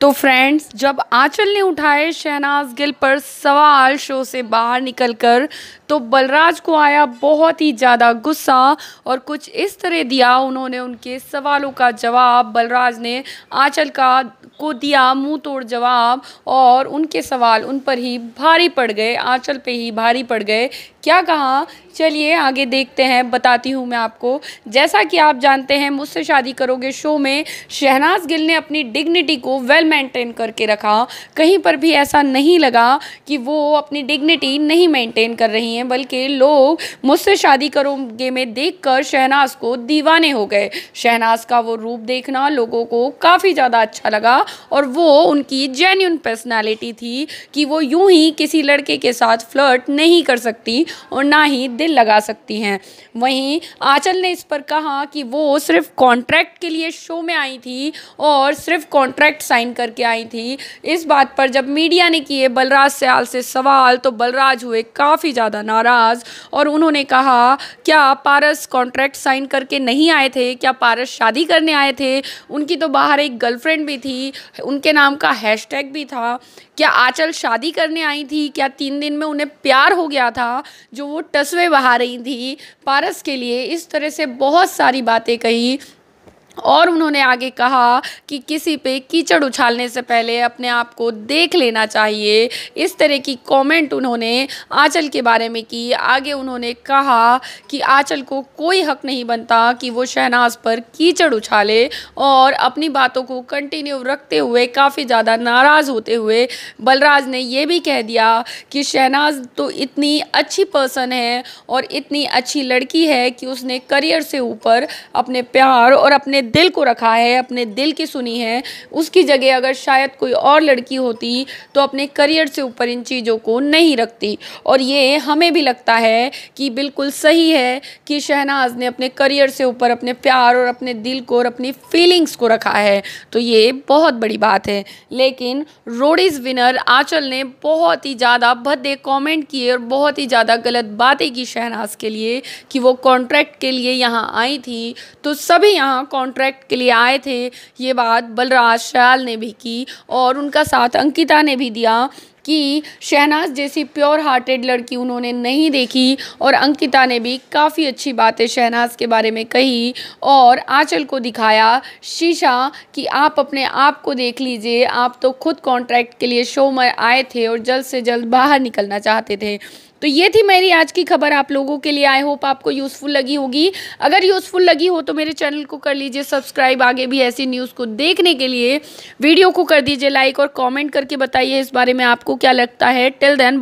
तो फ्रेंड्स जब आंचल ने उठाए शहनाज गिल पर सवाल शो से बाहर निकलकर तो बलराज को आया बहुत ही ज़्यादा गुस्सा और कुछ इस तरह दिया उन्होंने उनके सवालों का जवाब बलराज ने आंचल का को दिया मुंह तोड़ जवाब और उनके सवाल उन पर ही भारी पड़ गए आंचल पे ही भारी पड़ गए क्या कहा चलिए आगे देखते हैं बताती हूँ मैं आपको जैसा कि आप जानते हैं मुझसे शादी करोगे शो में शहनाज गिल ने अपनी डिग्निटी को वेल मेंटेन करके रखा कहीं पर भी ऐसा नहीं लगा कि वो अपनी डिग्निटी नहीं मेंटेन कर रही हैं बल्कि लोग मुझसे शादी करोगे में देखकर शहनाज को दीवाने हो गए शहनाज का वो रूप देखना लोगों को काफ़ी ज़्यादा अच्छा लगा और वो उनकी जेन्यून पर्सनैलिटी थी कि वो यूं ही किसी लड़के के साथ फ्लर्ट नहीं कर सकती और ना ही दिल लगा सकती हैं वहीं आंचल ने इस पर कहा कि वो सिर्फ कॉन्ट्रैक्ट के लिए शो में आई थी और सिर्फ कॉन्ट्रैक्ट साइन करके आई थी इस बात पर जब मीडिया ने किए बलराज सयाल से सवाल तो बलराज हुए काफ़ी ज़्यादा नाराज़ और उन्होंने कहा क्या पारस कॉन्ट्रैक्ट साइन करके नहीं आए थे क्या पारस शादी करने आए थे उनकी तो बाहर एक गर्लफ्रेंड भी थी उनके नाम का हैशटैग भी था क्या आंचल शादी करने आई थी क्या तीन दिन में उन्हें प्यार हो गया था जो वो टसवे बहा रही थी पारस के लिए इस तरह से बहुत सारी बातें कही और उन्होंने आगे कहा कि किसी पे कीचड़ उछालने से पहले अपने आप को देख लेना चाहिए इस तरह की कमेंट उन्होंने आंचल के बारे में की आगे उन्होंने कहा कि आंचल को कोई हक नहीं बनता कि वो शहनाज पर कीचड़ उछाले और अपनी बातों को कंटिन्यू रखते हुए काफ़ी ज़्यादा नाराज़ होते हुए बलराज ने यह भी कह दिया कि शहनाज तो इतनी अच्छी पर्सन है और इतनी अच्छी लड़की है कि उसने करियर से ऊपर अपने प्यार और अपने दिल को रखा है अपने दिल की सुनी है उसकी जगह अगर शायद कोई और लड़की होती तो अपने करियर से ऊपर इन चीज़ों को नहीं रखती और ये हमें भी लगता है कि बिल्कुल सही है कि शहनाज ने अपने करियर से ऊपर अपने प्यार और अपने दिल को और अपनी फीलिंग्स को रखा है तो ये बहुत बड़ी बात है लेकिन रोडिज विनर आंचल ने बहुत ही ज़्यादा भद्दे कॉमेंट किए और बहुत ही ज़्यादा गलत बातें की शहनाज के लिए कि वो कॉन्ट्रैक्ट के लिए यहाँ आई थी तो सभी यहाँ कॉन्ट्रैक्ट कॉन्ट्रैक्ट के लिए आए थे ये बात बलराज श्याल ने भी की और उनका साथ अंकिता ने भी दिया कि शहनाज जैसी प्योर हार्टेड लड़की उन्होंने नहीं देखी और अंकिता ने भी काफ़ी अच्छी बातें शहनाज के बारे में कही और आंचल को दिखाया शीशा कि आप अपने आप को देख लीजिए आप तो खुद कॉन्ट्रैक्ट के लिए शो में आए थे और जल्द से जल्द बाहर निकलना चाहते थे तो ये थी मेरी आज की खबर आप लोगों के लिए आई होप आपको यूज़फुल लगी होगी अगर यूज़फुल लगी हो तो मेरे चैनल को कर लीजिए सब्सक्राइब आगे भी ऐसी न्यूज़ को देखने के लिए वीडियो को कर दीजिए लाइक और कमेंट करके बताइए इस बारे में आपको आपको क्या लगता है टिल देन